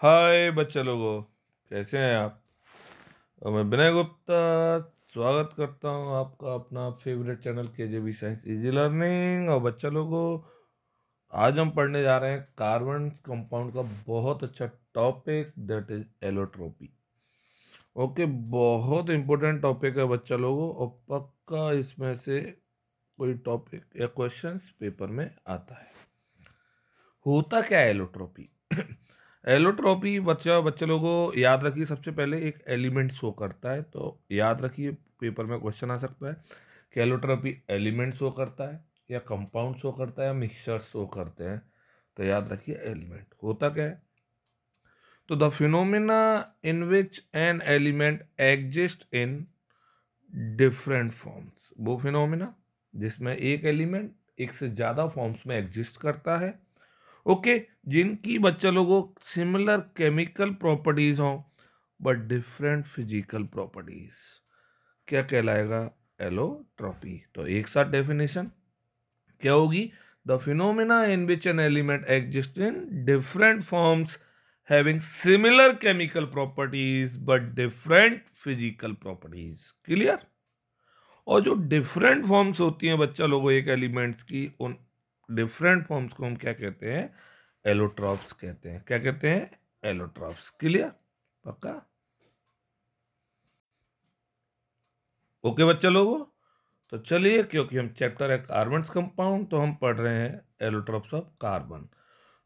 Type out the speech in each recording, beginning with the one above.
हाय बच्चे लोगों कैसे हैं आप और मैं विनय गुप्ता स्वागत करता हूं आपका अपना favourite channel K J B science easy learning और बच्चा लोगों आज हम पढ़ने जा रहे हैं कार्बन कंपाउंड का बहुत अच्छा topic that is allotropy okay बहुत इंपॉर्टेंट टॉपिक है बच्चा लोगों और पक्का इसमें से कोई टॉपिक या क्वेश्चन पेपर में आता है होता क्या है एलोट्रोपी एलोट्रॉपी बच्चा बच्चे लोगों याद रखिए सबसे पहले एक एलिमेंट शो करता है तो याद रखिए पेपर में क्वेश्चन आ सकता है कि एलोट्रॉपी एलिमेंट शो करता है या कंपाउंड शो करता है या मिक्सचर शो करते हैं तो याद रखिए एलिमेंट होता क्या है तो the phenomena in which an element exist in different forms वो फिनोमिना जिसमें एक एलिमेंट एक से ज़्यादा फॉर्म्स में एग्जिस्ट करता है ओके जिनकी बच्चा लोगों सिमिलर केमिकल प्रॉपर्टीज हों बट डिफरेंट फिजिकल प्रॉपर्टीज क्या कहलाएगा एलोट्रॉपी तो एक साथ डेफिनेशन क्या होगी the phenomena in which an element exist in different forms having similar chemical properties but different physical properties clear और जो डिफरेंट फॉर्म्स होती हैं बच्चा लोगों एक एलिमेंट्स की उन डिफरेंट फॉर्म्स को हम क्या कहते हैं एलोट्रॉप्स कहते हैं क्या कहते हैं एलोट्रॉप्स क्लियर पक्का ओके बच्चे लोगों तो चलिए क्योंकि हम चैप्टर है कार्बन कंपाउंड तो हम पढ़ रहे हैं एलोट्रॉप्स ऑफ कार्बन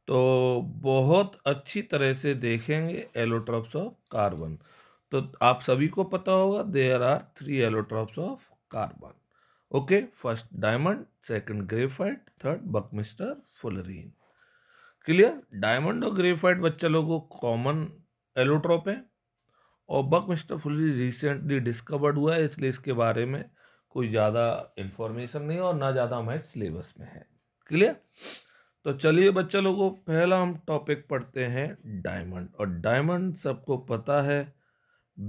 तो बहुत अच्छी तरह से देखेंगे एलोट्रॉप्स ऑफ कार्बन तो आप सभी को पता होगा there are three allotropes of carbon first diamond diamond second third buckminsterfullerene clear diamond और ग्रेफाइट बच्चे लोगों कॉमन एलोट्रॉप है और बकमिस्टर फुलरी रिसेंटली डिस्कवर्ड हुआ है इसलिए इसके बारे में कोई ज़्यादा इन्फॉर्मेशन नहीं और ना ज़्यादा हमारे सिलेबस में है क्लियर तो चलिए बच्चे लोगों पहला हम टॉपिक पढ़ते हैं डायमंड और डायमंड सबको पता है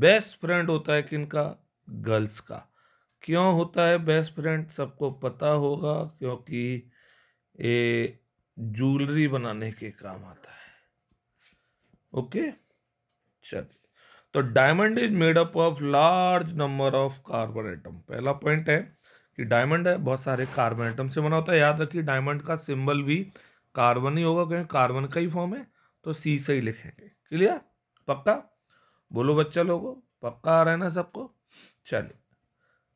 बेस्ट फ्रेंड होता है किनका गर्ल्स का क्यों होता है बेस्ट फ्रेंड सबको पता होगा क्योंकि ये ज्वेलरी बनाने के काम आता है ओके चलिए तो diamond is made up of large number of carbon atom पहला पॉइंट है कि डायमंड है बहुत सारे कार्बन एटम से बना होता है याद रखिए डायमंड का सिंबल भी कार्बन ही होगा क्योंकि कार्बन का ही फॉर्म है तो सी से ही लिखेंगे क्लियर पक्का बोलो बच्चा लोगों पक्का आ रहा है ना सबको चलिए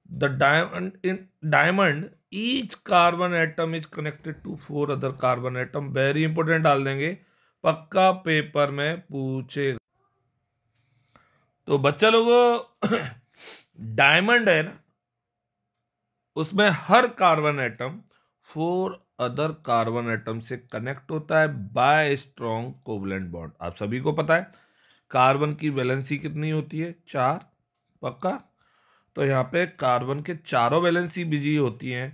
the diamond in diamond each carbon atom is connected to four other carbon atom very important डाल देंगे पक्का पेपर में पूछेगा तो बच्चा लोगो डायमंड है ना उसमें हर carbon atom four other carbon atom से कनेक्ट होता है बाय स्ट्रॉन्ग कोवलेंट बॉन्ड आप सभी को पता है कार्बन की वैलेंसी कितनी होती है चार पक्का तो यहाँ पे कार्बन के चारों वैलेंसी बिजी होती हैं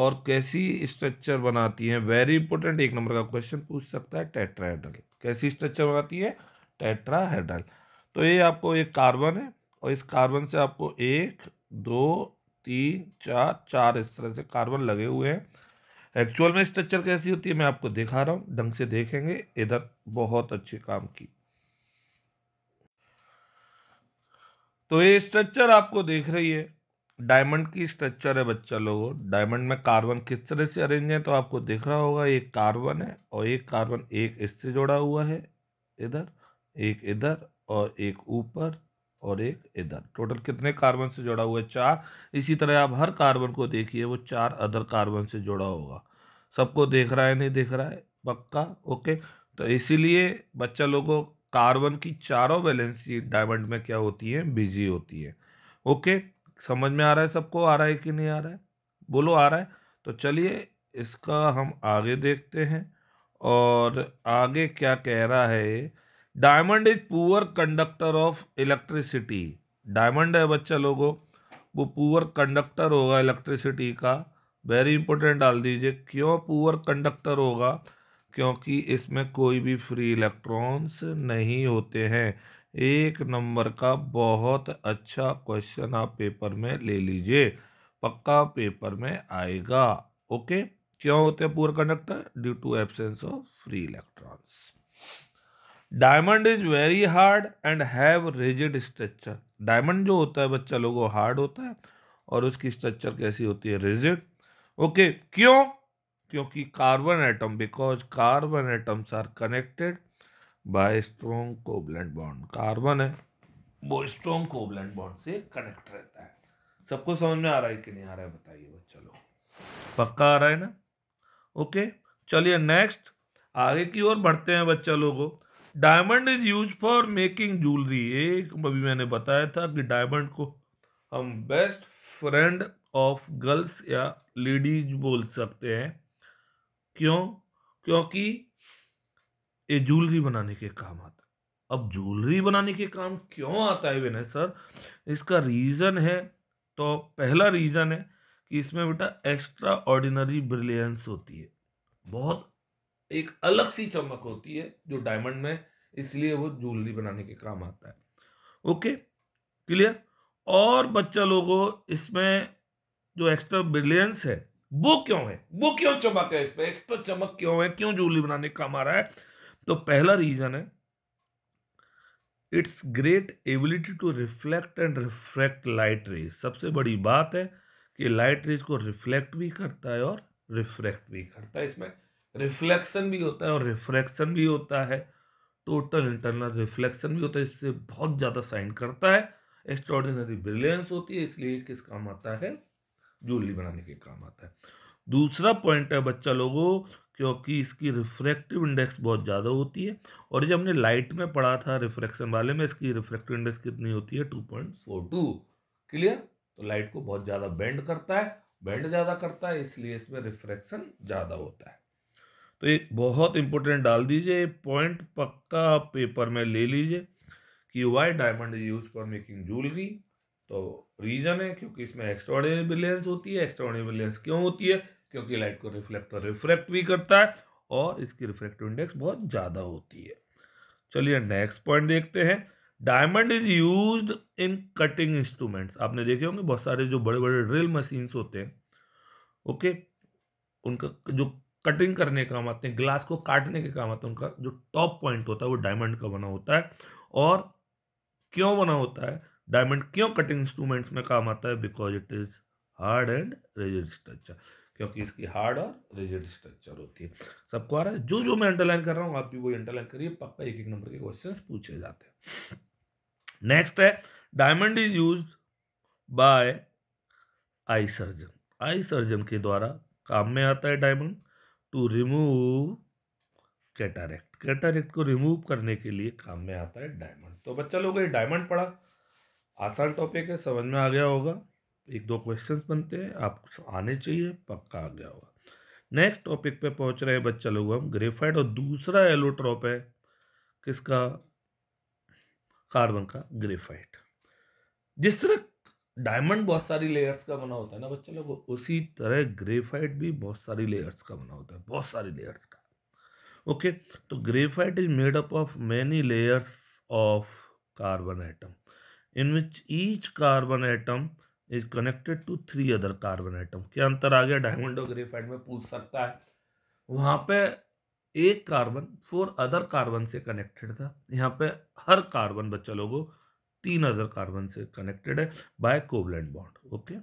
और कैसी स्ट्रक्चर बनाती हैं वेरी इंपॉर्टेंट एक नंबर का क्वेश्चन पूछ सकता है टेट्राहेड्रल कैसी स्ट्रक्चर बनाती है टेट्राहेड्रल तो ये आपको एक कार्बन है और इस कार्बन से आपको एक दो तीन चार चार इस तरह से कार्बन लगे हुए हैं एक्चुअल में स्ट्रक्चर कैसी होती है मैं आपको दिखा रहा हूँ ढंग से देखेंगे इधर बहुत अच्छे काम की तो ये स्ट्रक्चर आपको देख रही है डायमंड की स्ट्रक्चर है बच्चा लोगों डायमंड में कार्बन किस तरह से अरेंज है तो आपको दिख रहा होगा एक कार्बन है और एक कार्बन एक इससे जुड़ा हुआ है इधर एक इधर और एक ऊपर और एक इधर टोटल कितने कार्बन से जुड़ा हुआ है चार इसी तरह आप हर कार्बन को देखिए वो चार अदर कार्बन से जुड़ा होगा सबको देख रहा है नहीं देख रहा है पक्का ओके तो इसीलिए बच्चा लोगों कार्बन की चारों वैलेंसी डायमंड में क्या होती है बिजी होती है ओके समझ में आ रहा है सबको आ रहा है कि नहीं आ रहा है बोलो आ रहा है तो चलिए इसका हम आगे देखते हैं और आगे क्या कह रहा है diamond is poor conductor of electricity diamond है बच्चा लोगों वो पुअर कंडक्टर होगा इलेक्ट्रिसिटी का वेरी इंपॉर्टेंट डाल दीजिए क्यों पुअर कंडक्टर होगा क्योंकि इसमें कोई भी फ्री इलेक्ट्रॉन्स नहीं होते हैं एक नंबर का बहुत अच्छा क्वेश्चन आप पेपर में ले लीजिए पक्का पेपर में आएगा ओके क्यों होते हैं poor conductor due to absence of free electrons diamond is very hard and have rigid structure diamond जो होता है बच्चा लोगों हार्ड होता है और उसकी स्ट्रक्चर कैसी होती है रिजिड ओके okay, क्यों क्योंकि carbon atom because carbon atoms are connected by strong covalent bond carbon है वो स्ट्रोंग कोबलेंट बॉन्ड से कनेक्ट रहता है सबको समझ में आ रहा है कि नहीं आ रहा है बताइए बच्चा लोग पक्का आ रहा है ना ओके चलिए नेक्स्ट आगे की ओर बढ़ते हैं बच्चा लोगों diamond is use for making jewellery एक अभी मैंने बताया था कि डायमंड को हम बेस्ट फ्रेंड ऑफ गर्ल्स या लेडीज बोल सकते हैं क्यों क्योंकि ये ज्वेलरी बनाने के काम आता अब ज्वेलरी बनाने के काम क्यों आता है विनय सर इसका रीज़न है तो पहला रीज़न है कि इसमें बेटा एक्स्ट्रा ऑर्डिनरी ब्रिलियंस होती है बहुत एक अलग सी चमक होती है जो डायमंड में इसलिए वो ज्वेलरी बनाने के काम आता है ओके क्लियर और बच्चा लोगों इसमें जो एक्स्ट्रा ब्रिलियंस है वो क्यों है वो क्यों चमक है इस पर एक्स्ट्रा चमक क्यों है क्यों जूली बनाने का काम आ रहा है तो पहला रीजन है its great ability to reflect and refract light rays सबसे बड़ी बात है कि लाइट रेज को रिफ्लेक्ट भी करता है और रिफ्रैक्ट भी करता है इसमें रिफ्लेक्शन भी होता है और रिफ्रैक्शन भी होता है टोटल इंटरनल रिफ्लेक्शन भी होता है इससे बहुत ज़्यादा साइन करता है एक्स्ट्रॉर्डिनरी ब्रिलियंस होती है इसलिए किस काम आता है ज्वेलरी बनाने के काम आता है दूसरा पॉइंट है बच्चा लोगों क्योंकि इसकी रिफ्रैक्टिव इंडेक्स बहुत ज़्यादा होती है और जब हमने लाइट में पढ़ा था रिफ्रैक्शन वाले में इसकी रिफ्रैक्टिव इंडेक्स कितनी होती है two point four two clear तो लाइट को बहुत ज़्यादा बेंड करता है बेंड ज़्यादा करता है इसलिए इसमें रिफ्रैक्शन ज़्यादा होता है तो एक बहुत इंपॉर्टेंट डाल दीजिए पॉइंट पक्का पेपर में ले लीजिए कि why diamond use for making jewellery तो रीजन है क्योंकि इसमें एक्स्ट्रॉर्डिनरी ब्रिलियंस होती है एक्स्ट्रॉर्डिनरी ब्रिलियंस क्यों होती है क्योंकि लाइट को रिफ्लेक्ट और रिफ्रैक्ट भी करता है और इसकी रिफ्रैक्टिव इंडेक्स बहुत ज़्यादा होती है चलिए नेक्स्ट पॉइंट देखते हैं diamond is use in cutting instruments आपने देखे होंगे बहुत सारे जो बड़े बड़े ड्रिल मशीन्स होते हैं ओके उनका जो कटिंग करने काम आते हैं ग्लास को काटने के काम आते हैं उनका जो टॉप पॉइंट होता है वो डायमंड का बना होता है और क्यों बना होता है डायमंड क्यों कटिंग इंस्ट्रूमेंट्स में काम आता है because it is hard and rigid structure क्योंकि इसकी हार्ड और रेजिड स्ट्रक्चर होती है सबको आ रहा है जो जो मैं अंडरलाइन कर रहा हूँ आप भी वो अंडरलाइन करिए पक्का एक एक नंबर के क्वेश्चन पूछे जाते हैं नेक्स्ट है diamond is use by eye surgeon eye surgeon के द्वारा काम में आता है diamond to remove cataract cataract को रिमूव करने के लिए काम में आता है डायमंड तो बच्चा लोग ये डायमंड पढ़ा आसान टॉपिक है समझ में आ गया होगा एक दो क्वेश्चन बनते हैं आप आने चाहिए पक्का आ गया होगा नेक्स्ट टॉपिक पे पहुंच रहे हैं बच्चा लोग हम ग्रेफाइट और दूसरा एलोट्रॉप है किसका कार्बन का ग्रेफाइट जिस तरह डायमंड बहुत सारी लेयर्स का बना होता है ना बच्चा लोग उसी तरह ग्रेफाइट भी बहुत सारी लेयर्स का बना होता है बहुत सारी लेयर्स का ओके तो graphite is made up of many layers of carbon atom in which each carbon atom is connected to three other carbon atom क्या अंतर आ गया डायमंड और ग्रेफाइट में पूछ सकता है वहाँ पे एक कार्बन फोर अदर कार्बन से कनेक्टेड था यहाँ पे हर कार्बन बच्चा लोगों तीन अदर कार्बन से कनेक्टेड है बाय कोवलेंट बॉन्ड ओके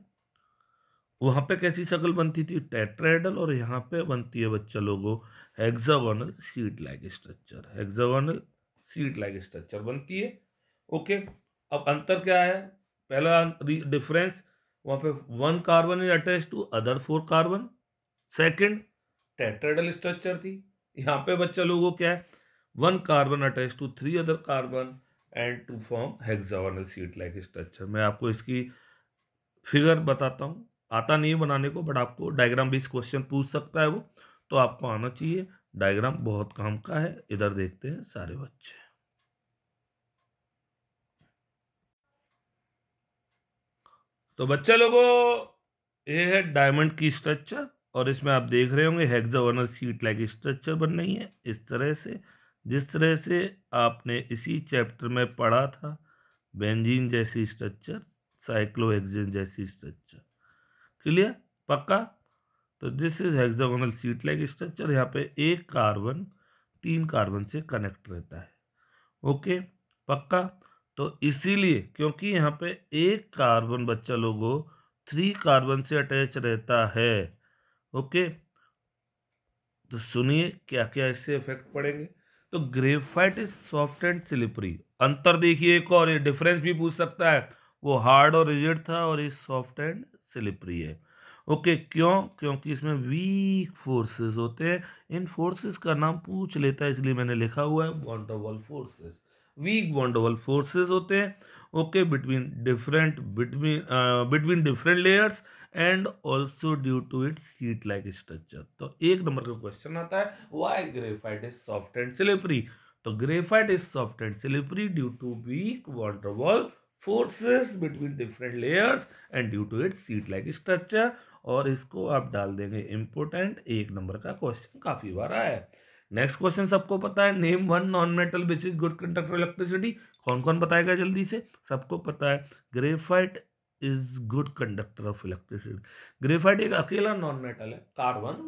वहाँ पे कैसी शक्ल बनती थी टेट्राइडल और यहाँ पे बनती है बच्चा लोगों hexagonal sheet like structure hexagonal sheet like structure बनती है ओके okay? अब अंतर क्या है पहला डिफरेंस वहाँ पे one carbon is attach to other four carbon second tetrahedral structure थी यहाँ पे बच्चा लोगों क्या है one carbon attach to three other carbon and to form hexagonal sheet like structure मैं आपको इसकी फिगर बताता हूँ आता नहीं बनाने को बट आपको डायग्राम भी इस क्वेश्चन पूछ सकता है वो तो आपको आना चाहिए डायग्राम बहुत काम का है इधर देखते हैं सारे बच्चे तो बच्चा लोगों ये है डायमंड की स्ट्रक्चर और इसमें आप देख रहे होंगे हेक्सागोनल सीट लाइक स्ट्रक्चर बन रही है इस तरह से जिस तरह से आपने इसी चैप्टर में पढ़ा था बेंजीन जैसी स्ट्रक्चर साइक्लोहेक्सेन जैसी स्ट्रक्चर क्लियर पक्का तो this is hexagonal sheet like structure यहाँ पे एक कार्बन तीन कार्बन से कनेक्ट रहता है ओके पक्का तो इसीलिए क्योंकि यहाँ पे एक कार्बन बच्चा लोगों थ्री कार्बन से अटैच रहता है ओके तो सुनिए क्या क्या इससे इफेक्ट पड़ेंगे तो graphite is soft and slippery अंतर देखिए एक और ये डिफरेंस भी पूछ सकता है वो हार्ड और रिजिड था और ये सॉफ्ट एंड स्लिपरी है ओके okay, क्यों क्योंकि इसमें वीक फोर्सेस होते हैं इन फोर्सेस का नाम पूछ लेता है इसलिए मैंने लिखा हुआ है all forces weak van der Waals forces होते हैं okay between different between between different layers and also due to it sheet like structure तो एक नंबर का क्वेश्चन आता है why graphite is soft and slippery तो graphite is soft and slippery due to weak van der Waals forces between different layers and due to it sheet like structure और इसको आप डाल देंगे इंपोर्टेंट एक नंबर का क्वेश्चन काफ़ी बार आया है नेक्स्ट क्वेश्चन सबको पता है name one non metal which is good conductor electricity कौन कौन बताएगा जल्दी से सबको पता है graphite is good conductor of electricity graphite एक अकेला नॉन मेटल है कार्बन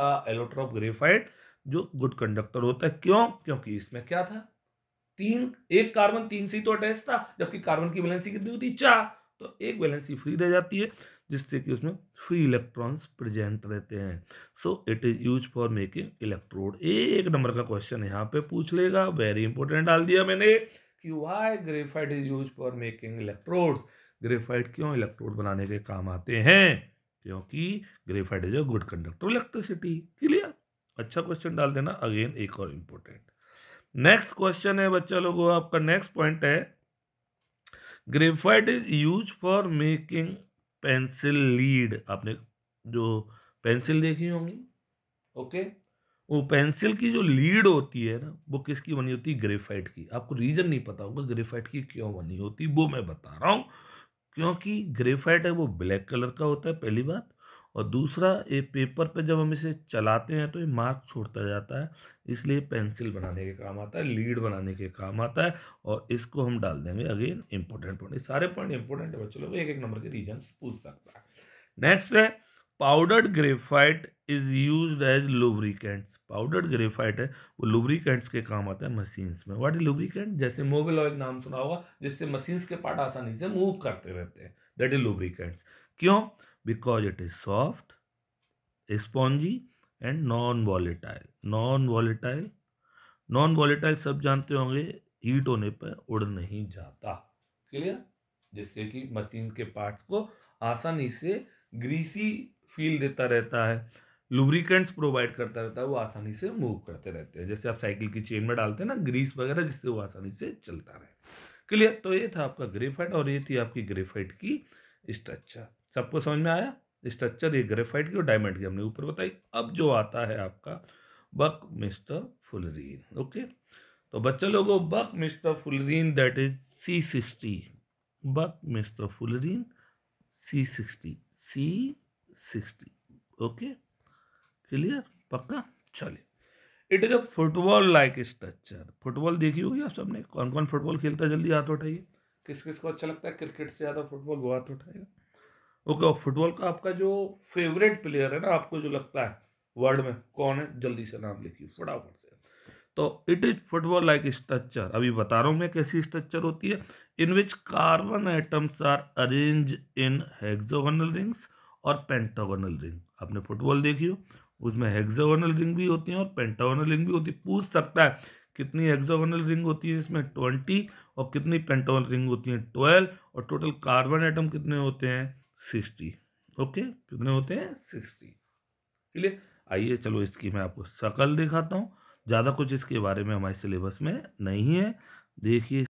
का एलोट्रॉप ग्रेफाइट जो गुड कंडक्टर होता है क्यों क्योंकि इसमें क्या था तीन एक कार्बन तीन सी तो अटैच था जबकि कार्बन की वैलेंसी कितनी होती चार तो एक वैलेंसी फ्री रह जाती है जिससे कि उसमें फ्री इलेक्ट्रॉन्स प्रेजेंट रहते हैं so it is use for making electrode एक नंबर का क्वेश्चन यहाँ पे पूछ लेगा वेरी इंपॉर्टेंट डाल दिया मैंने कि why graphite is use for making electrodes graphite क्यों इलेक्ट्रोड बनाने के काम आते हैं क्योंकि graphite is a good conductor electricity clear अच्छा क्वेश्चन डाल देना अगेन एक और इम्पोर्टेंट नेक्स्ट क्वेश्चन है बच्चा लोगों आपका नेक्स्ट पॉइंट है graphite is use for making pencil lead आपने जो पेंसिल देखी होंगी ओके वो पेंसिल की जो लीड होती है ना वो किसकी बनी होती है ग्रेफाइट की आपको रीजन नहीं पता होगा ग्रेफाइट की क्यों बनी होती वो मैं बता रहा हूँ क्योंकि ग्रेफाइट है वो ब्लैक कलर का होता है पहली बात और दूसरा ये पेपर पे जब हम इसे चलाते हैं तो ये मार्क छोड़ता जाता है इसलिए पेंसिल बनाने के काम आता है लीड बनाने के काम आता है और इसको हम डाल देंगे अगेन इंपॉर्टेंट पॉइंट सारे पॉइंट इंपॉर्टेंट है बच्चों लोग एक एक नंबर के रीजन पूछ सकता है नेक्स्ट है powdered graphite is use as lubricants powdered graphite है वो लुब्रिकेंट्स के काम आता है मशीन्स में वाट इज लुब्रिकेंट जैसे मोबिल ऑयल नाम सुना होगा जिससे मशीन्स के पार्ट आसानी से मूव करते रहते हैं दैट इज लुब्रिकेंट्स क्यों because it is soft, spongy and non-volatile. Non-volatile, non-volatile सब जानते होंगे हीट होने पर उड़ नहीं जाता क्लियर जिससे कि मशीन के पार्ट्स को आसानी से ग्रीसी फील देता रहता है लुब्रिकेंट्स प्रोवाइड करता रहता है वो आसानी से मूव करते रहते हैं जैसे आप साइकिल की चेन में डालते हैं ना ग्रीस वगैरह जिससे वो आसानी से चलता रहे क्लियर तो ये था आपका ग्रेफाइट और ये थी आपकी ग्रेफाइट की स्ट्रक्चर सबको समझ में आया स्ट्रक्चर ये ग्रेफाइट की और डायमंड की हमने ऊपर बताई अब जो आता है आपका बक मिस्टर फुलरीन ओके तो बच्चा लोगों buckminsterfullerene that is C sixty buckminsterfullerene C sixty C sixty okay clear पक्का चले it is a football like structure football देखी होगी आप सबने कौन कौन फुटबॉल खेलता है जल्दी हाथ उठाइए किस किस को अच्छा लगता है क्रिकेट से ज़्यादा फुटबॉल वो हाथ उठाएगा ओके और फुटबॉल का आपका जो फेवरेट प्लेयर है ना आपको जो लगता है वर्ल्ड में कौन है जल्दी से नाम लिखिए फटाफट से तो it is football like structure अभी बता रहा हूँ मैं कैसी स्ट्रक्चर होती है in which carbon atoms are arrange in hexagonal rings और पेंटागोनल रिंग आपने फुटबॉल देखी हो उसमें हेक्सागोनल रिंग भी होती है और पेंटागोनल रिंग भी होती है पूछ सकता है कितनी हेक्सागोनल रिंग होती है इसमें ट्वेंटी और कितनी पेंटागोनल रिंग होती है ट्वेल्व और टोटल कार्बन आइटम कितने होते हैं सिक्सटी ओके कितने होते हैं सिक्सटी क्लियर आइए चलो इसकी मैं आपको शकल दिखाता हूँ ज़्यादा कुछ इसके बारे में हमारे सिलेबस में नहीं है देखिए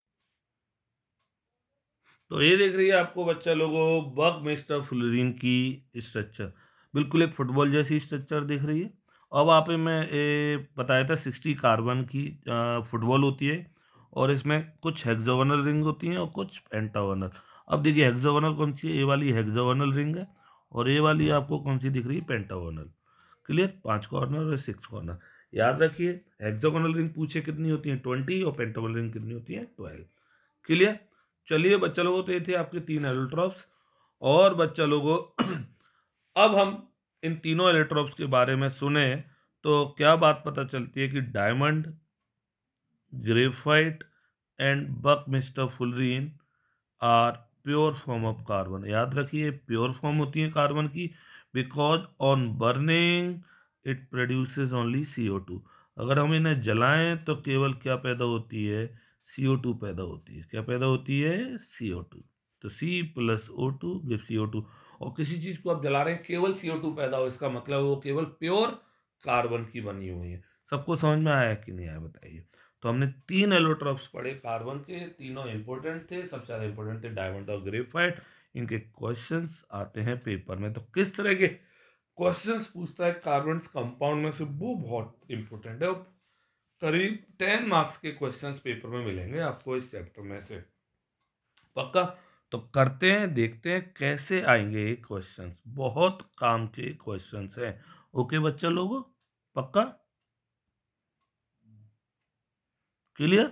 तो ये देख रही है आपको बच्चा लोगों बग मिस्टर फ्लोरिन की स्ट्रक्चर बिल्कुल एक फुटबॉल जैसी स्ट्रक्चर दिख रही है अब आप मैं ये बताया था सिक्सटी कार्बन की फुटबॉल होती है और इसमें कुछ हेक्जोवनल रिंग होती हैं और कुछ एंटावनल अब देखिए हेक्सागोनल कौन सी है ये वाली हेक्सागोनल रिंग है और ये वाली आपको कौन सी दिख रही है पेंटागोनल क्लियर पांच कॉर्नर और सिक्स कॉर्नर याद रखिए हेक्सागोनल रिंग पूछे कितनी होती है ट्वेंटी और पेंटागोनल रिंग कितनी होती है ट्वेल्व क्लियर चलिए बच्चा लोगों तो ये थे आपके तीन एलेक्ट्रॉप्स और बच्चा लोगों अब हम इन तीनों एलेक्ट्रॉप्स के बारे में सुने तो क्या बात पता चलती है कि diamond graphite and buckminsterfullerene are pure form of carbon याद रखिए प्योर फॉर्म होती है कार्बन की because on burning it produce only C O two अगर हम इन्हें जलाएं तो केवल क्या पैदा होती है सी ओ टू पैदा होती है क्या पैदा होती है सी ओ टू तो C plus O two give C O two और किसी चीज़ को आप जला रहे हैं केवल सी ओ टू पैदा हो इसका मतलब वो केवल प्योर कार्बन की बनी हुई है सबको समझ में आया कि नहीं आया बताइए तो हमने तीन एलोट्रॉप्स पढ़े कार्बन के तीनों इंपॉर्टेंट थे सबसे ज़्यादा इंपॉर्टेंट थे डायमंड और ग्रेफाइट इनके क्वेश्चंस आते हैं पेपर में तो किस तरह के क्वेश्चंस पूछता है कार्बन कंपाउंड में से वो बहुत इंपॉर्टेंट है करीब टेन मार्क्स के क्वेश्चन पेपर में मिलेंगे आपको इस चैप्टर में से पक्का तो करते हैं देखते हैं कैसे आएंगे ये क्वेश्चंस बहुत काम के क्वेश्चंस हैं ओके बच्चा लोगों पक्का क्लियर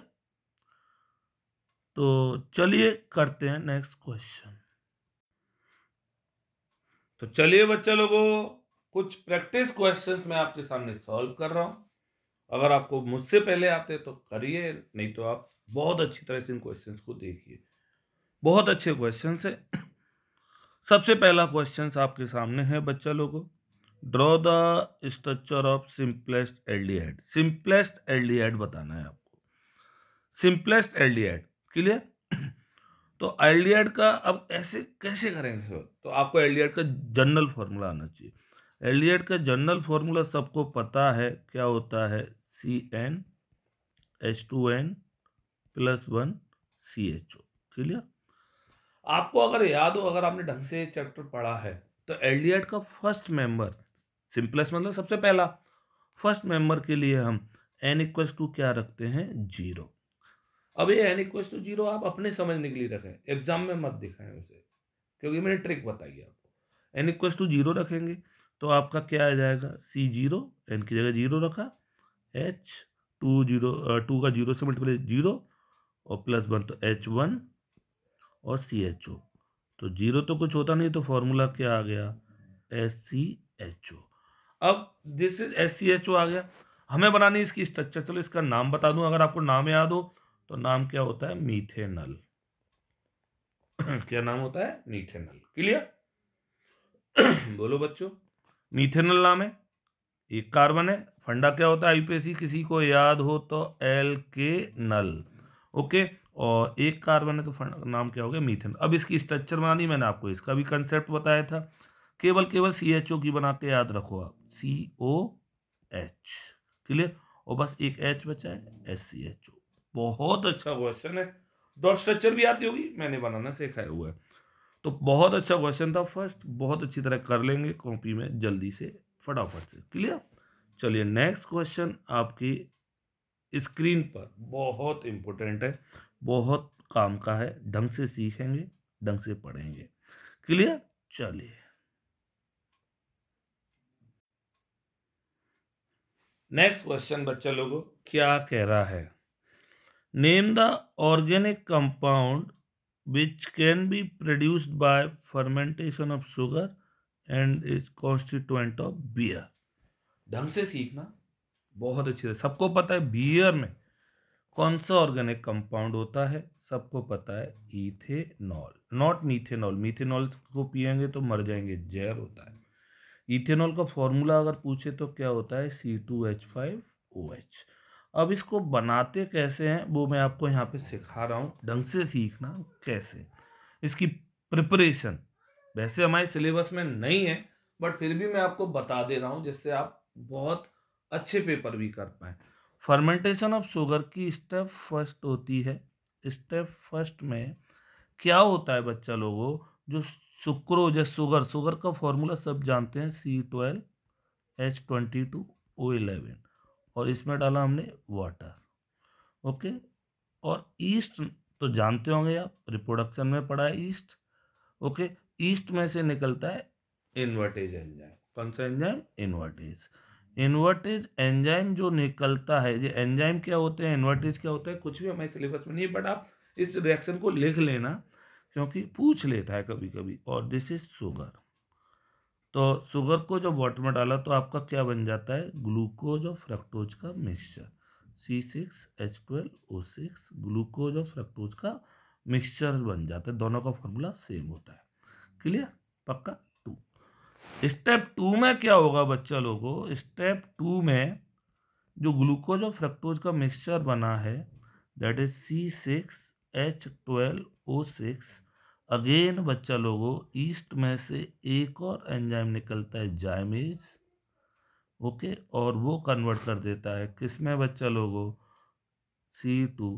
तो चलिए करते हैं नेक्स्ट क्वेश्चन तो चलिए बच्चे लोगों कुछ प्रैक्टिस क्वेश्चंस मैं आपके सामने सॉल्व कर रहा हूं अगर आपको मुझसे पहले आते तो करिए नहीं तो आप बहुत अच्छी तरह से इन क्वेश्चंस को देखिए बहुत अच्छे क्वेश्चन है सबसे पहला क्वेश्चन आपके सामने है बच्चा लोगों draw the structure of simplest aldehyde simplest al बताना है आपको सिंपलेस्ट एल क्लियर तो एल का अब ऐसे कैसे करेंगे सर तो आपको एल का जनरल फार्मूला आना चाहिए एल का जनरल फार्मूला सबको पता है क्या होता है C N H two N plus one C H O clear आपको अगर याद हो अगर आपने ढंग से चैप्टर पढ़ा है तो एल का फर्स्ट मेंबर सिंपलेस्ट मतलब सबसे पहला फर्स्ट मेंबर के लिए हम एन इक्वल टू क्या रखते हैं जीरो अब ये एन इक्वेस टू जीरो आप अपने समझने के लिए रखें एग्जाम में मत दिखाएं उसे क्योंकि मैंने ट्रिक बताई आपको एन इक्वेस टू जीरो रखेंगे तो आपका क्या आ जाएगा सी जीरो एन की जगह जीरो रखा एच टू जीरो टू का जीरो से मल्टीप्लाई जीरो और प्लस वन तो एच वन और सी एच ओ तो जीरो तो कुछ होता नहीं तो फॉर्मूला क्या आ गया एस सी एच ओ अब this is as C H O आ गया हमें बनानी इसकी स्ट्रक्चर चलो इसका नाम बता दूं अगर आपको नाम याद हो तो नाम क्या होता है मीथेनल क्या नाम होता है मीथेनल क्लियर बोलो बच्चों मीथेनल नाम है एक कार्बन है फंडा क्या होता है आईपीएसी किसी को याद हो तो एल के नल ओके और एक कार्बन है तो फंडा नाम क्या हो गया मीथेन अब इसकी स्ट्रक्चर बनानी मैंने आपको इसका भी कंसेप्ट बताया था केवल केवल सी एच ओ की बना के याद रखो आप सी ओ एच क्लियर और बस एक एच बचा है एस सी एच ओ बहुत अच्छा क्वेश्चन है डॉट स्ट्रक्चर भी आती होगी मैंने बनाना सीखा हुआ है तो बहुत अच्छा क्वेश्चन था फर्स्ट बहुत अच्छी तरह कर लेंगे कॉपी में जल्दी से फटाफट से क्लियर चलिए नेक्स्ट क्वेश्चन आपकी स्क्रीन पर बहुत इंपॉर्टेंट है बहुत काम का है ढंग से सीखेंगे ढंग से पढ़ेंगे क्लियर चलिए नेक्स्ट क्वेश्चन बच्चा लोगों क्या कह रहा है Name the organic compound which can be produced by fermentation of sugar and is constituent of beer. ढंग से सीखना बहुत अच्छी है सबको पता है बियर में कौन सा ऑर्गेनिक कंपाउंड होता है सबको पता है इथेनॉल नॉट मीथेनॉल मीथेनॉल को पिएंगे तो मर जाएंगे जहर होता है इथेनॉल का फॉर्मूला अगर पूछे तो क्या होता है C two H five O H अब इसको बनाते कैसे हैं वो मैं आपको यहाँ पे सिखा रहा हूँ ढंग से सीखना कैसे इसकी प्रिपरेशन वैसे हमारे सिलेबस में नहीं है बट फिर भी मैं आपको बता दे रहा हूँ जिससे आप बहुत अच्छे पेपर भी कर पाएँ फर्मेंटेशन ऑफ शुगर की स्टेप फर्स्ट होती है स्टेप फर्स्ट में क्या होता है बच्चा लोगों जो सुक्रोज या शुगर शुगर का फॉर्मूला सब जानते हैं C twelve H twenty two O eleven और इसमें डाला हमने वाटर ओके और ईस्ट तो जानते होंगे आप रिप्रोडक्शन में पड़ा है ईस्ट ओके ईस्ट में से निकलता है इन्वर्टेज एंजाइम कौन सा एंजाइम इन्वर्टेज इन्वर्टेज एंजाइम जो निकलता है ये एंजाइम क्या होते हैं इन्वर्टेज क्या होता है कुछ भी हमारे सिलेबस में नहीं बट आप इस रिएक्शन को लिख लेना क्योंकि पूछ लेता है कभी कभी और दिस इज शुगर तो शुगर को जब वाटर में डाला तो आपका क्या बन जाता है ग्लूकोज और फ्रक्टोज का mixture C six H twelve O six glucose और फ्रक्टोज का मिक्सचर बन जाता है दोनों का फॉर्मूला सेम होता है क्लियर पक्का टू स्टेप टू में क्या होगा बच्चा लोगों स्टेप टू में जो ग्लूकोज और फ्रक्टोज का मिक्सचर बना है that is C six H twelve O six again बच्चा लोगों ईस्ट में से एक और एंजाइम निकलता है जायमेज ओके और वो कन्वर्ट कर देता है किस में बच्चा लोगों C two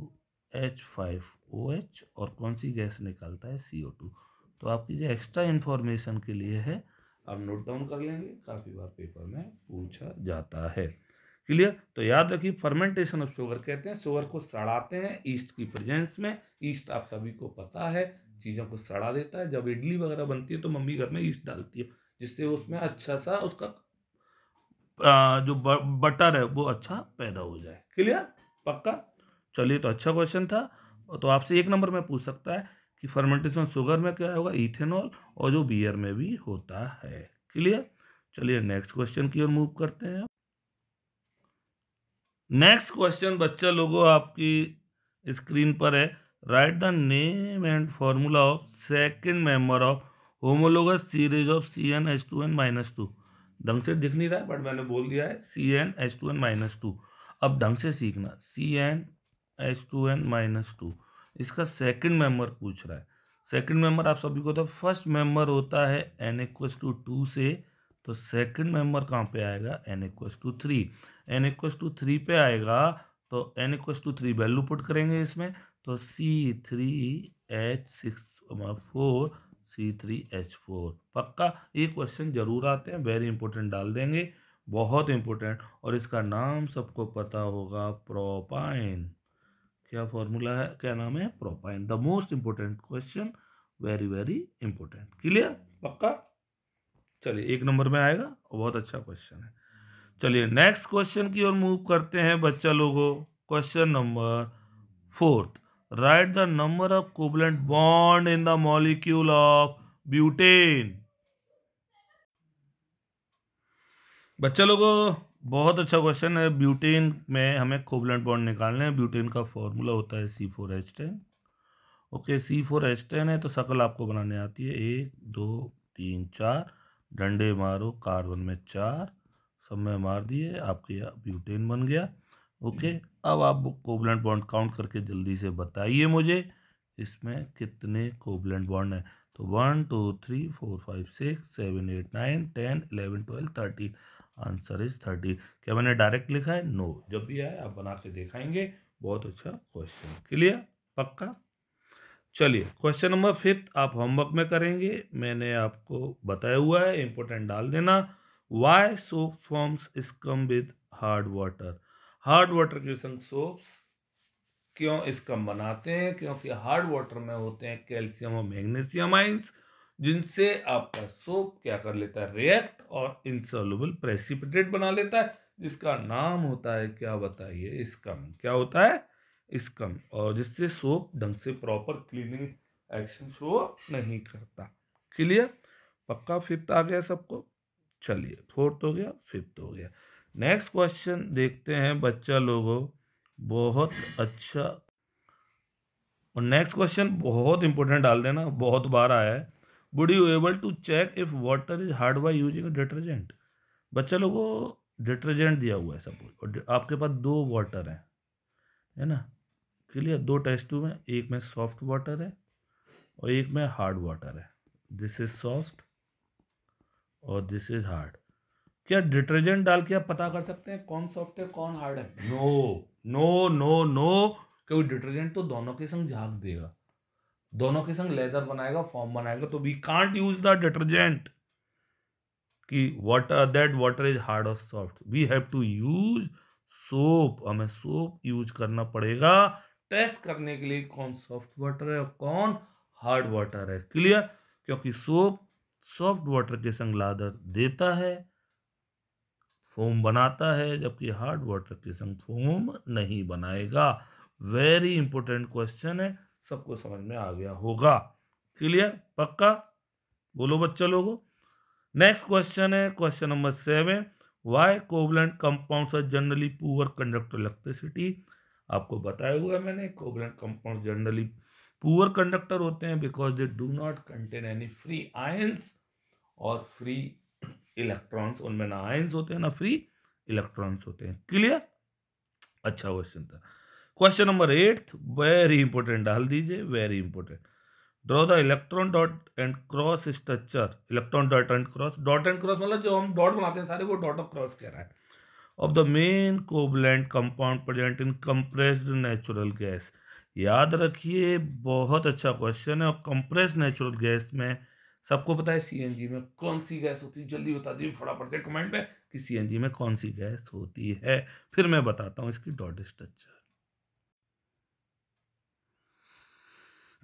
H five O H और कौन सी गैस निकालता है सी ओ टू तो आपकी जो एक्स्ट्रा इन्फॉर्मेशन के लिए है आप नोट डाउन कर लेंगे काफ़ी बार पेपर में पूछा जाता है क्लियर तो याद रखिए फर्मेंटेशन ऑफ शुगर कहते हैं शुगर को सड़ाते हैं ईस्ट की प्रेजेंस में ईस्ट आप सभी को पता है चीज़ों को सड़ा देता है जब इडली वगैरह बनती है तो मम्मी घर में ईस्ट डालती है जिससे उसमें अच्छा सा उसका जो बटर है वो अच्छा पैदा हो जाए क्लियर पक्का चलिए तो अच्छा क्वेश्चन था तो आपसे एक नंबर में पूछ सकता है कि फर्मेंटेशन शुगर में क्या होगा इथेनॉल और जो बियर में भी होता है क्लियर चलिए नेक्स्ट क्वेश्चन की ओर मूव करते हैं नेक्स्ट क्वेश्चन बच्चा लोगों आपकी स्क्रीन पर है write the name and formula of second member of homologous series of C N H two N minus two ढंग से दिख नहीं रहा है बट मैंने बोल दिया है C N H two N minus two अब ढंग से सीखना C N H two N minus two इसका सेकेंड मेंबर पूछ रहा है सेकेंड मेंबर आप सभी को तो फर्स्ट मेंबर होता है एन इक्वस टू टू से तो सेकेंड मेंबर कहाँ पे आएगा n equals to three n equals to three पे आएगा तो n equals to three value put करेंगे इसमें तो C three H six four C three H four पक्का ये क्वेश्चन ज़रूर आते हैं वेरी इंपॉर्टेंट डाल देंगे बहुत इंपॉर्टेंट और इसका नाम सबको पता होगा प्रोपाइन क्या फॉर्मूला है क्या नाम है propyne the most important question very very important clear पक्का चलिए एक नंबर में आएगा और बहुत अच्छा क्वेश्चन है चलिए नेक्स्ट क्वेश्चन की ओर मूव करते हैं बच्चा लोगों question number fourth write the number of covalent bond in the molecule of butane बच्चे लोगों बहुत अच्छा क्वेश्चन है ब्यूटेन में हमें कोवलेंट बॉन्ड निकालने हैं ब्यूटेन का फॉर्मूला होता है C four H ten okay C four H ten है तो शकल आपको बनाने आती है एक दो तीन चार डंडे मारो कार्बन में चार सब में मार दिए आपके ब्यूटेन बन गया ओके अब आप कोवलेंट बॉन्ड काउंट करके जल्दी से बताइए मुझे इसमें कितने कोवलेंट बॉन्ड हैं तो one two three four five six seven eight nine ten eleven twelve thirteen answer is thirteen क्या मैंने डायरेक्ट लिखा है नो no. जब भी आए आप बना के दिखाएंगे बहुत अच्छा क्वेश्चन क्लियर पक्का चलिए क्वेश्चन नंबर फिफ्थ आप होमवर्क में करेंगे मैंने आपको बताया हुआ है इम्पोर्टेंट डाल देना Y soap forms scum with hard water hard water question soaps क्यों इसका बनाते हैं क्योंकि हार्ड वाटर में होते हैं कैल्शियम और मैग्नीशियम आइंस जिनसे आपका सोप क्या कर लेता है रिएक्ट और इंसोलुबल प्रेसिपिटेट बना लेता है जिसका नाम होता है क्या बताइए स्कम क्या होता है स्कम और जिससे सोप ढंग से प्रॉपर क्लीनिंग एक्शन शो नहीं करता क्लियर पक्का फिफ्थ आ गया सबको चलिए फोर्थ हो गया फिफ्थ हो गया नेक्स्ट क्वेश्चन देखते हैं बच्चा लोगों बहुत अच्छा और नेक्स्ट क्वेश्चन बहुत इंपॉर्टेंट डाल देना बहुत बार आया है would you able to check if water is hard by using detergent बच्चा लोगों डिटर्जेंट दिया हुआ है सपोज और आपके पास दो वाटर हैं है ना क्लियर दो टेस्ट में एक में सॉफ्ट वाटर है और एक में हार्ड वाटर है दिस इज सॉफ्ट और दिस इज हार्ड क्या डिटर्जेंट डाल के आप पता कर सकते हैं कौन सॉफ्ट है कौन हार्ड है नो नो नो नो क्योंकि डिटर्जेंट तो दोनों के संग झाग देगा दोनों के संग लेदर बनाएगा फॉर्म बनाएगा तो we can't use the detergent कि water that water is hard और soft we have to use soap हमें सोप यूज करना पड़ेगा टेस्ट करने के लिए कौन सॉफ्ट वाटर है और कौन हार्ड वाटर है क्लियर क्योंकि सोप सॉफ्ट वाटर के संग लादर देता है फोम बनाता है जबकि हार्ड वाटर के संग फोम नहीं बनाएगा वेरी इंपॉर्टेंट क्वेश्चन है सबको समझ में आ गया होगा क्लियर पक्का बोलो बच्चे लोगों नेक्स्ट क्वेश्चन है question number seven why covalent compound generally poor conduct electricity आपको बताया हुआ है मैंने covalent compound generally poor conductor होते हैं because they do not contain any free ions और फ्री इलेक्ट्रॉन्स उनमें ना आयंस होते हैं ना फ्री इलेक्ट्रॉन्स होते हैं क्लियर अच्छा क्वेश्चन था question number eight very important डाल दीजिए very important draw the electron dot and cross structure electron dot and cross dot and cross मतलब जो हम डॉट बनाते हैं सारे वो डॉट ऑफ क्रॉस कह रहा है of the main covalent compound present in compressed natural gas याद रखिए बहुत अच्छा क्वेश्चन है और कंप्रेस नेचुरल गैस में सबको पता है सीएनजी में कौन सी गैस होती है जल्दी बता दीजिए फटाफट से कमेंट में कि सीएनजी में कौन सी गैस होती है फिर मैं बताता हूँ इसकी डॉट स्ट्रक्चर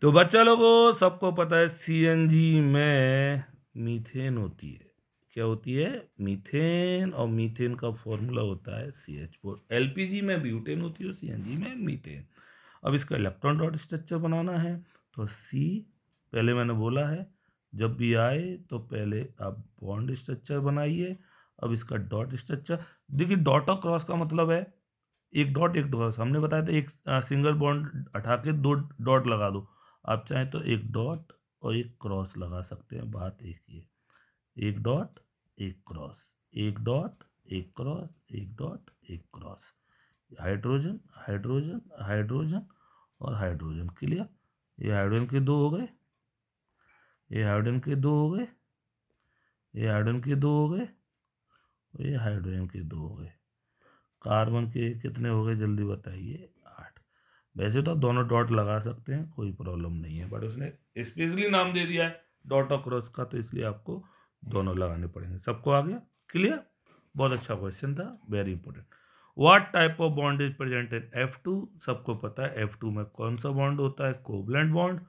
तो बच्चा लोगों सबको पता है सीएनजी में मीथेन होती है क्या होती है मीथेन और मीथेन का फॉर्मूला होता है सी एच फोर एलपीजी में ब्यूटेन होती है और सीएनजी में मीथेन अब इसका इलेक्ट्रॉन डॉट स्ट्रक्चर बनाना है तो सी पहले मैंने बोला है जब भी आए तो पहले आप बॉन्ड स्ट्रक्चर बनाइए अब इसका डॉट स्ट्रक्चर देखिए डॉट और क्रॉस का मतलब है एक डॉट एक क्रॉस हमने बताया था एक सिंगल बॉन्ड हटा के दो डॉट लगा दो आप चाहें तो एक डॉट और एक क्रॉस लगा सकते हैं बात एक ही है एक डॉट एक क्रॉस एक डॉट एक क्रॉस एक डॉट एक क्रॉस हाइड्रोजन हाइड्रोजन हाइड्रोजन और हाइड्रोजन क्लियर ये हाइड्रोजन के दो हो गए ये हाइड्रोजन के दो हो गए ये हाइड्रोजन के दो हो गए ये हाइड्रोजन के दो हो गए कार्बन के कितने हो गए जल्दी बताइए आठ वैसे तो आप दोनों डॉट लगा सकते हैं कोई प्रॉब्लम नहीं है बट उसने स्पेशली नाम दे दिया है डॉट और क्रॉस का तो इसलिए आपको दोनों लगाने पड़ेंगे सबको आ गया क्लियर बहुत अच्छा क्वेश्चन था very important what type of bond is present in F two सबको पता है एफ टू में कौन सा बॉन्ड होता है कोवलेंट बॉन्ड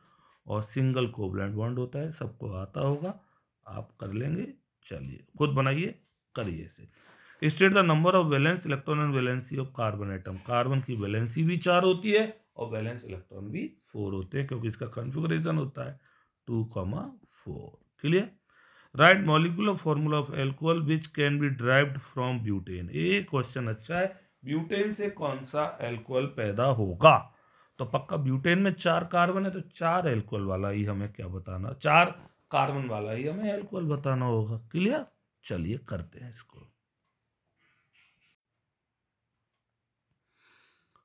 और सिंगल कोवलेंट बॉन्ड होता है सबको आता होगा आप कर लेंगे चलिए खुद बनाइए करिए इसे state the number of valence electron and valency of carbon atom carbon की वैलेंसी भी चार होती है और वैलेंस इलेक्ट्रॉन भी फोर होते हैं क्योंकि इसका कन्फिग्रेशन होता है two comma four clear right molecular formula of alcohol which can be derived from butane ये क्वेश्चन अच्छा है ब्यूटेन से कौन सा एल्कोहल पैदा होगा तो पक्का ब्यूटेन में चार कार्बन है तो चार एल्कोहल वाला ही हमें क्या बताना चार कार्बन वाला ही हमें एल्कोहल बताना होगा क्लियर चलिए करते हैं इसको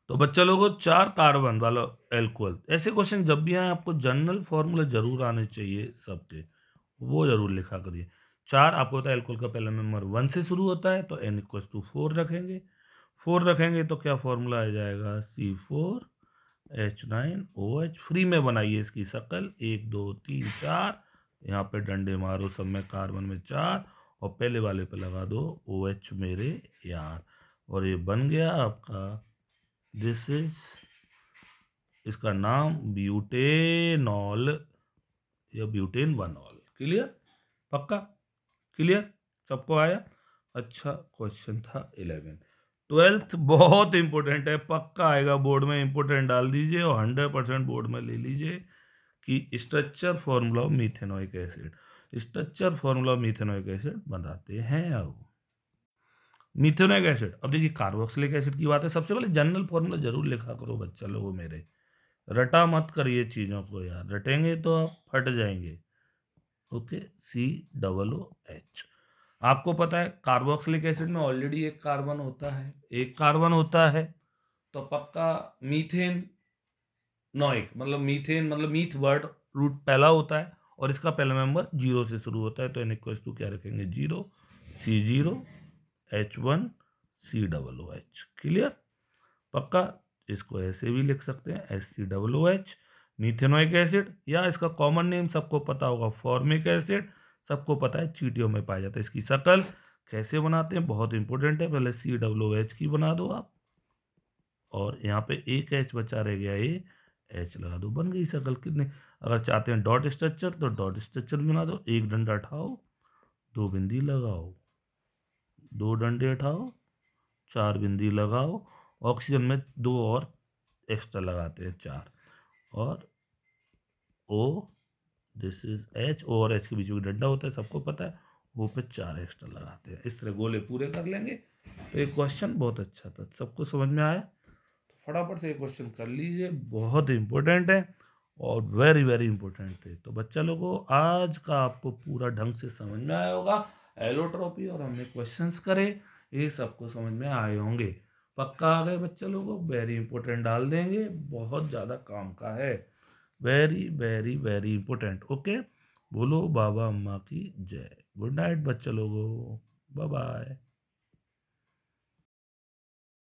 तो बच्चा लोगों चार कार्बन वाला एल्कोहल ऐसे क्वेश्चन जब भी आए आपको जनरल फॉर्मूला जरूर आने चाहिए सबके वो जरूर लिखा करिए चार आपको होता है एल्कोहल का पहला नंबर वन से शुरू होता है तो एन इक्व टू फोर रखेंगे फोर रखेंगे तो क्या फॉर्मूला आ जाएगा C four H nine O H free में बनाइए इसकी शक्ल एक दो तीन चार यहाँ पे डंडे मारो सब में कार्बन में चार और पहले वाले पे लगा दो ओ एच मेरे यार और ये बन गया आपका दिस इज इसका नाम ब्यूटेनॉल या ब्यूटेन ऑल क्लियर पक्का क्लियर सबको आया अच्छा क्वेश्चन था इलेवन ट्वेल्थ बहुत इंपॉर्टेंट है पक्का आएगा बोर्ड में इंपॉर्टेंट डाल दीजिए और हंड्रेड परसेंट बोर्ड में ले लीजिए कि structure formula of methanoic acid structure formula of methanoic acid बनाते हैं अब मीथेनोइक एसिड अब देखिए कार्बोक्सिलिक एसिड की बात है सबसे पहले जनरल फार्मूला जरूर लिखा करो बच्चा लोगों मेरे रटा मत करिए चीज़ों को यार रटेंगे तो आप फट जाएंगे okay C double O H आपको पता है कार्बोक्सिलिक एसिड में ऑलरेडी एक कार्बन होता है एक कार्बन होता है तो पक्का मीथेन नॉइक मतलब मीथेन मतलब मीथ वर्ड रूट पहला होता है और इसका पहला मेंबर जीरो से शुरू होता है तो एन इक्वल्स टू क्या रखेंगे zero C zero H one C double O H clear पक्का इसको ऐसे भी लिख सकते हैं एस C double O H methanoic acid या इसका कॉमन नेम सबको पता होगा फॉर्मिक एसिड सबको पता है चीटियों में पाया जाता है इसकी शक्ल कैसे बनाते हैं बहुत इंपॉर्टेंट है पहले सी डब्ल्यू एच की बना दो आप और यहाँ पे एक एच बचा रह गया ये एच लगा दो बन गई शक्ल कितने अगर चाहते हैं डॉट स्ट्रक्चर तो डॉट स्ट्रक्चर बना दो एक डंडा उठाओ दो बिंदी लगाओ दो डंडे उठाओ चार बिंदी लगाओ ऑक्सीजन में दो और एक्स्ट्रा लगाते हैं चार और O this is H O और एच के बीच में डंडा होता है सबको पता है वो पे चार एक्स्ट्रा लगाते हैं इस तरह गोले पूरे कर लेंगे तो ये क्वेश्चन बहुत अच्छा था सबको समझ में आया तो फटाफट से ये क्वेश्चन कर लीजिए बहुत इंपॉर्टेंट है और वेरी वेरी इंपॉर्टेंट थे तो बच्चा लोगों आज का आपको पूरा ढंग से समझ में आया होगा एलोट्रॉपी और हमने क्वेश्चंस करे ये सबको समझ में आए होंगे पक्का आ गए बच्चे लोगों वेरी इंपॉर्टेंट डाल देंगे बहुत ज़्यादा काम का है very very very important okay बोलो बाबा अम्मा की जय गुड नाइट बच्चे लोगों बाय बाय